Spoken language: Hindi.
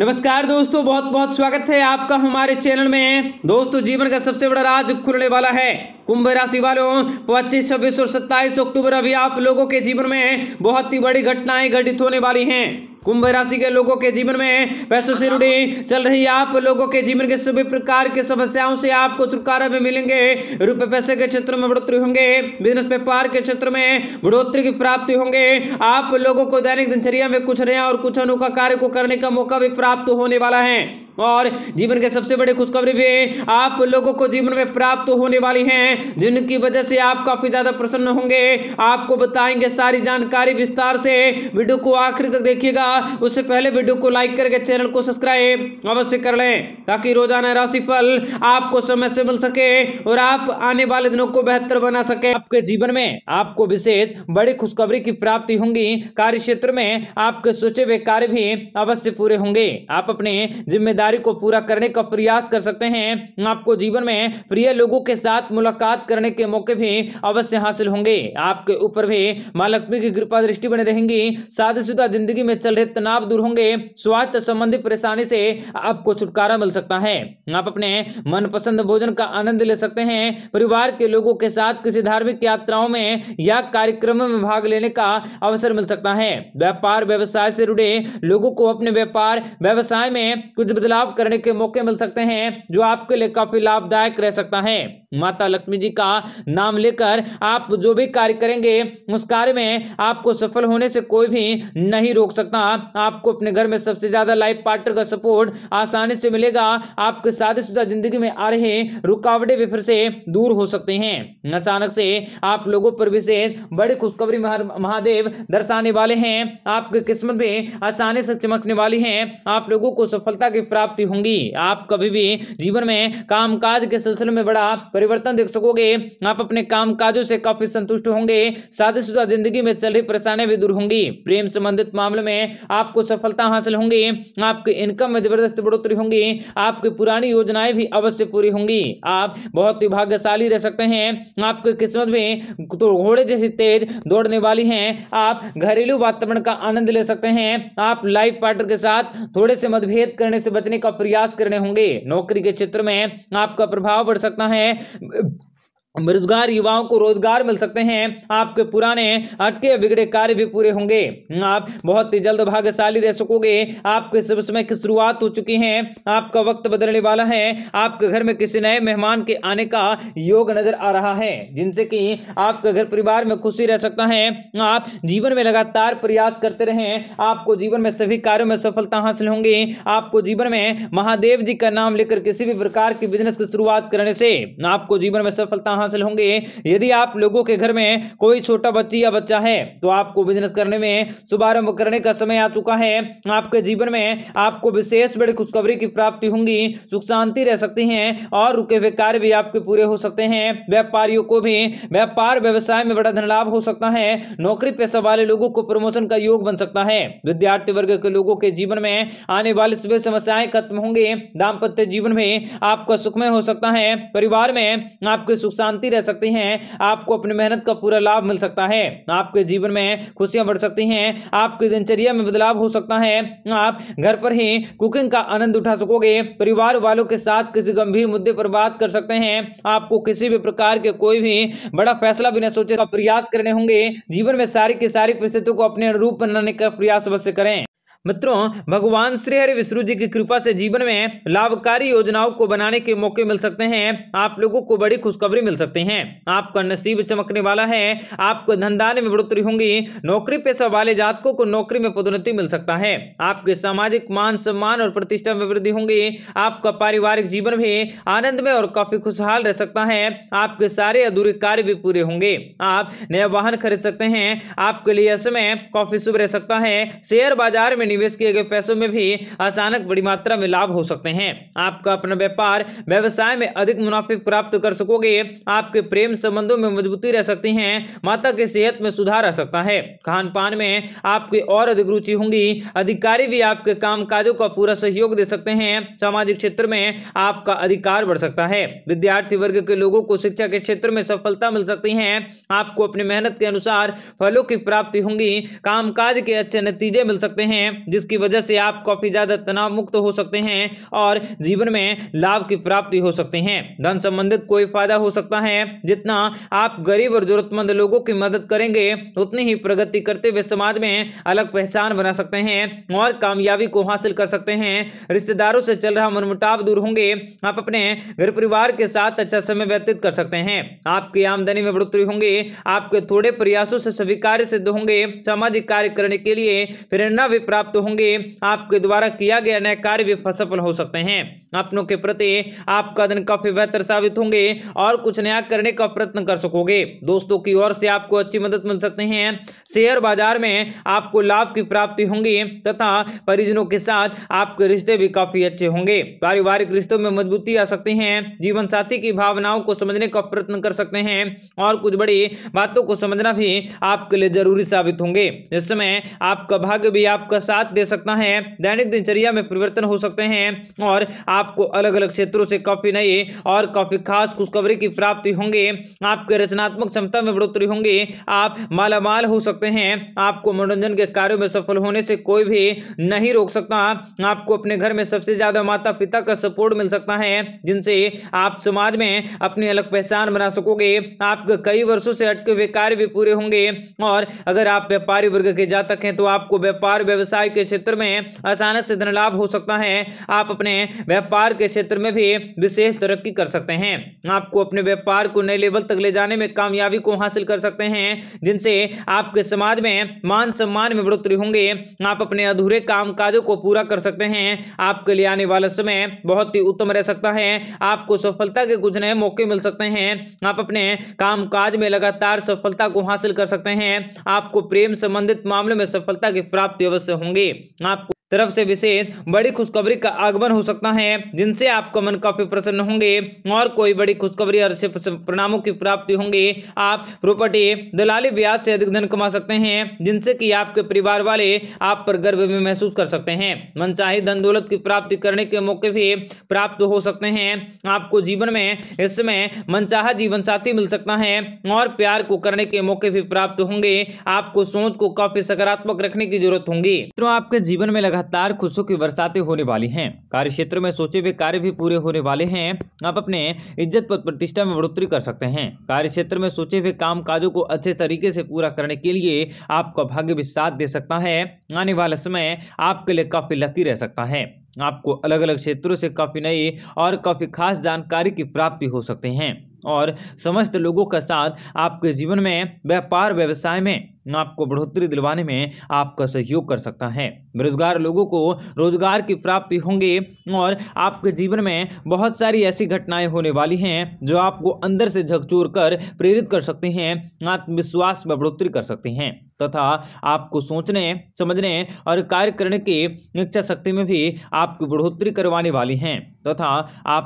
नमस्कार दोस्तों बहुत बहुत स्वागत है आपका हमारे चैनल में दोस्तों जीवन का सबसे बड़ा राज खुलने वाला है कुंभ राशि वालों पच्चीस छब्बीस और सत्ताईस अक्टूबर अभी आप लोगों के जीवन में बहुत ही बड़ी घटनाएं घटित होने वाली हैं कुंभ राशि के लोगों के जीवन में पैसों से रुड़ी चल रही आप लोगों के जीवन के सभी प्रकार के समस्याओं से आपको छुटकारा भी मिलेंगे रुपए पैसे के क्षेत्र में बढ़ोतरी होंगे बिजनेस व्यापार के क्षेत्र में बढ़ोतरी की प्राप्ति होंगे आप लोगों को दैनिक दिनचर्या में कुछ नया और कुछ अनोखा कार्य को करने का मौका भी प्राप्त होने वाला है और जीवन के सबसे बड़े खुशखबरी भी आप लोगों को जीवन में प्राप्त होने वाली हैं जिनकी वजह से आप काफी ज्यादा प्रसन्न होंगे आपको बताएंगे सारी जानकारी विस्तार से वीडियो को आखिर तक देखिएगा उससे पहले वीडियो को लाइक करके चैनल को सब्सक्राइब अवश्य कर लें ताकि रोजाना राशिफल आपको समय से मिल सके और आप आने वाले दिनों को बेहतर बना सके आपके जीवन में आपको विशेष बड़ी खुशखबरी की प्राप्ति होंगी कार्य क्षेत्र में आपके सोचे हुए कार्य भी अवश्य पूरे होंगे आप अपने जिम्मेदारी कार्य को पूरा करने का प्रयास कर सकते हैं आपको जीवन में प्रिय लोगों के साथ मुलाकात करने के मौके भी अवश्य हासिल होंगे आपके ऊपर भी माँ लक्ष्मी की कृपा दृष्टि बने रहेंगी साधुशुदा जिंदगी में चल रहे तनाव दूर होंगे स्वास्थ्य संबंधी परेशानी से आपको छुटकारा मिल सकता है आप अपने मनपसंद भोजन का आनंद ले सकते हैं परिवार के लोगों के साथ किसी धार्मिक यात्राओं में या कार्यक्रम में भाग लेने का अवसर मिल सकता है व्यापार व्यवसाय से जुड़े लोगों को अपने व्यापार व्यवसाय में कुछ बदलाव लाभ करने के मौके मिल सकते हैं जो आपके लिए काफी लाभदायक रह सकता है माता लक्ष्मी जी का नाम लेकर आप जो भी कार्य करेंगे उस कार्य में आपको सफल होने से कोई भी नहीं रोक सकता आपको अपने घर में सबसे ज्यादा लाइफ पार्टनर का सपोर्ट आसानी से मिलेगा आपके शादीशुदा जिंदगी में आ रहे रुकावटें भी फिर से दूर हो सकते हैं अचानक से आप लोगों पर विशेष बड़ी खुशखबरी महादेव दर्शाने वाले हैं आपकी किस्मत भी आसानी से चमकने वाली है आप लोगों को सफलता की प्राप्ति होंगी आप कभी भी जीवन में कामकाज के सिलसिले में बड़ा परिवर्तन देख सकोगे आप अपने काम काजों से काफी संतुष्ट होंगे शुदा जिंदगी में चल रही परेशानियां भी दूर होंगी प्रेम संबंधित मामले में आपको सफलता हासिल होंगी आपकी इनकम में जबरदस्त बढ़ोतरी होंगी आपकी पुरानी योजनाएं भी अवश्य पूरी होंगी आप बहुत ही भाग्यशाली रह सकते हैं आपकी किस्मत में तो घोड़े जैसी तेज दौड़ने वाली है आप घरेलू वातावरण का आनंद ले सकते हैं आप लाइफ पार्टनर के साथ थोड़े से मतभेद करने से बचने का प्रयास करने होंगे नौकरी के क्षेत्र में आपका प्रभाव बढ़ सकता है 呃。बेरोजगार युवाओं को रोजगार मिल सकते हैं आपके पुराने अटके बिगड़े कार्य भी पूरे होंगे आप बहुत ही जल्द भाग्यशाली रह सकोगे आपके शुभ समय की शुरुआत हो चुकी है आपका वक्त बदलने वाला है आपके घर में किसी नए मेहमान के आने का योग नजर आ रहा है जिनसे कि आपके घर परिवार में खुशी रह सकता है आप जीवन में लगातार प्रयास करते रहें आपको जीवन में सभी कार्यों में सफलता हासिल होंगी आपको जीवन में महादेव जी का नाम लेकर किसी भी प्रकार के बिजनेस की शुरुआत करने से आपको जीवन में सफलता हासिल होंगे यदि आप लोगों के घर में कोई छोटा बच्ची या बच्चा है तो आपको बिजनेस करने में शुभारंभ करने का समय आ चुका है आपके जीवन में आपको विशेष बड़ी खुशखबरी की प्राप्ति होंगी सुख शांति रह सकती है और रुके हुए कार्य भी आपके पूरे हो सकते हैं व्यापारियों को भी व्यापार व्यवसाय में बड़ा धन लाभ हो सकता है नौकरी पैसा वाले लोगों को प्रमोशन का योग बन सकता है विद्यार्थी वर्ग के लोगों के जीवन में आने वाली सभी समस्याएं खत्म होंगी दाम्पत्य जीवन में आपका सुखमय हो सकता है परिवार में आपके सुख शांति रह सकती हैं आपको अपनी मेहनत का पूरा लाभ मिल सकता है आपके जीवन में खुशियां बढ़ सकती हैं आपकी दिनचर्या में बदलाव हो सकता है आप घर पर ही कुकिंग का आनंद उठा सकोगे परिवार वालों के साथ किसी गंभीर मुद्दे पर बात कर सकते हैं आपको किसी भी प्रकार के कोई भी बड़ा फैसला बिना सोचे का प्रयास करने होंगे जीवन में सारी की सारी परिस्थितियों को अपने अनुरूप बनाने का प्रयास अवश्य करें मित्रों भगवान श्री हरि विष्णु जी की कृपा से जीवन में लाभकारी योजनाओं को बनाने के मौके मिल सकते हैं आप लोगों को बड़ी खुशखबरी मिल सकती है आपका नसीब चमकने वाला है आपको धनदान में बढ़ोतरी होंगी नौकरी पेशा वाले जातकों को नौकरी में पदोन्नति मिल सकता है आपके सामाजिक मान सम्मान और प्रतिष्ठा में वृद्धि होंगी आपका पारिवारिक जीवन भी आनंद में और काफी खुशहाल रह सकता है आपके सारे अधूरे कार्य भी पूरे होंगे आप नया वाहन खरीद सकते हैं आपके लिए समय काफी शुभ रह सकता है शेयर बाजार में निवेश किए गए पैसों में भी अचानक बड़ी मात्रा में लाभ हो सकते हैं आपका अपना व्यापार व्यवसाय में अधिक मुनाफे प्राप्त कर सकोगे आपके प्रेम संबंधों में मजबूती रह सकती है माता के सेहत में सुधार आ सकता है खान पान में आपकी और अधिक रुचि होंगी अधिकारी भी आपके काम काजों का पूरा सहयोग दे सकते हैं सामाजिक क्षेत्र में आपका अधिकार बढ़ सकता है विद्यार्थी वर्ग के लोगों को शिक्षा के क्षेत्र में सफलता मिल सकती है आपको अपनी मेहनत के अनुसार फलों की प्राप्ति होंगी कामकाज के अच्छे नतीजे मिल सकते हैं जिसकी वजह से आप काफ़ी ज़्यादा तनाव मुक्त हो सकते हैं और जीवन में लाभ की प्राप्ति हो सकते हैं धन संबंधित कोई फायदा हो सकता है जितना आप गरीब और जरूरतमंद लोगों की मदद करेंगे उतनी ही प्रगति करते हुए समाज में अलग पहचान बना सकते हैं और कामयाबी को हासिल कर सकते हैं रिश्तेदारों से चल रहा मनमुटाव दूर होंगे आप अपने घर परिवार के साथ अच्छा समय व्यतीत कर सकते हैं आपकी आमदनी में बढ़ोतरी होंगे आपके थोड़े प्रयासों से सभी कार्य सिद्ध होंगे सामाजिक कार्य करने के लिए प्रेरणा भी प्राप्त प्राप्त होंगे आपके द्वारा किया गया नए कार्य भी सफल हो सकते हैं अपनों के प्रति आपका दिन काफी बेहतर साबित होंगे और कुछ नया करने का प्रयत्न कर सकोगे दोस्तों की ओर से आपको अच्छी मदद मिल सकते हैं शेयर बाजार में आपको लाभ की प्राप्ति होंगी तथा परिजनों के साथ आपके रिश्ते भी काफी अच्छे होंगे पारिवारिक रिश्तों में मजबूती आ सकती है जीवन साथी की भावनाओं को समझने का प्रयत्न कर सकते हैं और कुछ बड़ी बातों को समझना भी आपके लिए जरूरी साबित होंगे इस समय आपका भाग्य भी आपका साथ साथ दे सकता है दैनिक दिनचर्या में परिवर्तन हो सकते हैं और आपको अलग अलग क्षेत्रों से काफ़ी नए और काफ़ी खास खुशखबरी की प्राप्ति होंगे आपके रचनात्मक क्षमता में बढ़ोतरी होंगे आप मालामाल हो सकते हैं आपको मनोरंजन के कार्यों में सफल होने से कोई भी नहीं रोक सकता आपको अपने घर में सबसे ज़्यादा माता पिता का सपोर्ट मिल सकता है जिनसे आप समाज में अपनी अलग पहचान बना सकोगे आपके कई वर्षों से अटके हुए कार्य भी पूरे होंगे और अगर आप व्यापारी वर्ग के जातक हैं तो आपको व्यापार व्यवसाय व्यवसाय के क्षेत्र में अचानक से धन लाभ हो सकता है आप अपने व्यापार के क्षेत्र में भी विशेष तरक्की कर सकते हैं आपको अपने व्यापार को नए लेवल तक ले जाने में कामयाबी को हासिल कर सकते हैं जिनसे आपके समाज में मान सम्मान में बढ़ोतरी होंगे आप अपने अधूरे काम काजों को पूरा कर सकते हैं आपके लिए आने वाला समय बहुत ही उत्तम रह सकता है आपको सफलता के कुछ नए मौके मिल सकते हैं आप अपने काम काज में लगातार सफलता को हासिल कर सकते हैं आपको प्रेम संबंधित मामलों में सफलता की प्राप्ति अवश्य होंगे होंगे आपको तरफ से विशेष बड़ी खुशखबरी का आगमन हो सकता है जिनसे आपका मन काफी प्रसन्न होंगे और कोई बड़ी खुशखबरी और परिणामों की प्राप्ति होंगे आप प्रॉपर्टी दलाली ब्याज से अधिक धन कमा सकते हैं जिनसे कि आपके परिवार वाले आप पर गर्व भी महसूस कर सकते हैं मनचाही धन दौलत की प्राप्ति करने के मौके भी प्राप्त हो सकते हैं आपको जीवन में इसमें मनचाह जीवन साथी मिल सकता है और प्यार को करने के मौके भी प्राप्त होंगे आपको सोच को काफी सकारात्मक रखने की जरूरत होगी मित्रों आपके जीवन में लगा लगातार खुशों की बरसातें होने वाली हैं कार्य क्षेत्र में सोचे हुए कार्य भी पूरे होने वाले हैं आप अपने इज्जत पद प्रतिष्ठा में बढ़ोतरी कर सकते हैं कार्य क्षेत्र में सोचे हुए काम काजों को अच्छे तरीके से पूरा करने के लिए आपका भाग्य भी साथ दे सकता है आने वाला समय आपके लिए काफी लकी रह सकता है आपको अलग अलग क्षेत्रों से काफी नई और काफी खास जानकारी की प्राप्ति हो सकते हैं और समस्त लोगों का साथ आपके जीवन में व्यापार व्यवसाय में आपको बढ़ोतरी दिलवाने में आपका सहयोग कर सकता है बेरोजगार लोगों को रोजगार की प्राप्ति होंगी और आपके जीवन में बहुत सारी ऐसी घटनाएं होने वाली हैं जो आपको अंदर से झकझोर कर प्रेरित कर सकते हैं आत्मविश्वास में बढ़ोतरी कर सकते हैं तथा आपको सोचने समझने और कार्य करने की इच्छा शक्ति में भी आपकी बढ़ोतरी करवाने वाली हैं तथा आप